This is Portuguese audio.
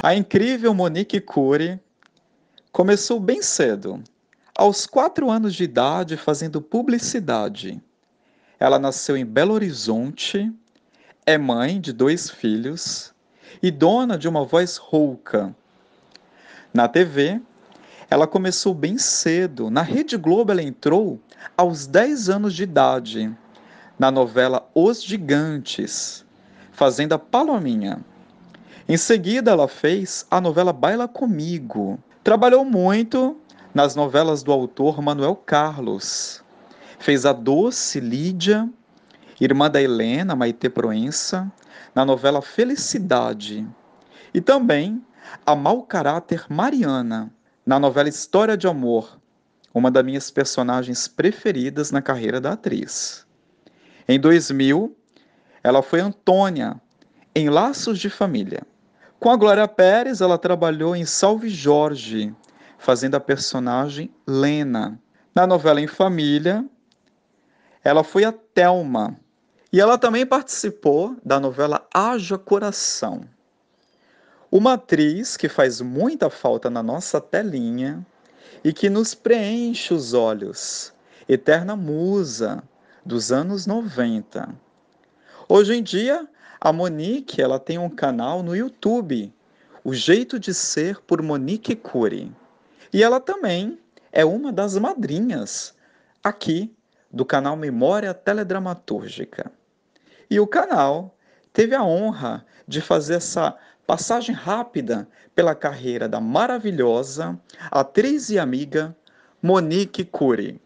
A incrível Monique Cury começou bem cedo, aos quatro anos de idade, fazendo publicidade. Ela nasceu em Belo Horizonte, é mãe de dois filhos e dona de uma voz rouca. Na TV, ela começou bem cedo. Na Rede Globo, ela entrou aos 10 anos de idade, na novela Os Gigantes, fazendo a Palominha. Em seguida, ela fez a novela Baila Comigo. Trabalhou muito nas novelas do autor Manuel Carlos. Fez a doce Lídia, irmã da Helena, Maite Proença, na novela Felicidade. E também a mau caráter Mariana, na novela História de Amor, uma das minhas personagens preferidas na carreira da atriz. Em 2000, ela foi Antônia em Laços de Família. Com a Glória Pérez, ela trabalhou em Salve Jorge, fazendo a personagem Lena. Na novela Em Família, ela foi a Telma. E ela também participou da novela Haja Coração. Uma atriz que faz muita falta na nossa telinha e que nos preenche os olhos. Eterna musa dos anos 90. Hoje em dia, a Monique ela tem um canal no YouTube, O Jeito de Ser por Monique Cury. E ela também é uma das madrinhas aqui do canal Memória Teledramatúrgica. E o canal teve a honra de fazer essa passagem rápida pela carreira da maravilhosa atriz e amiga Monique Cury.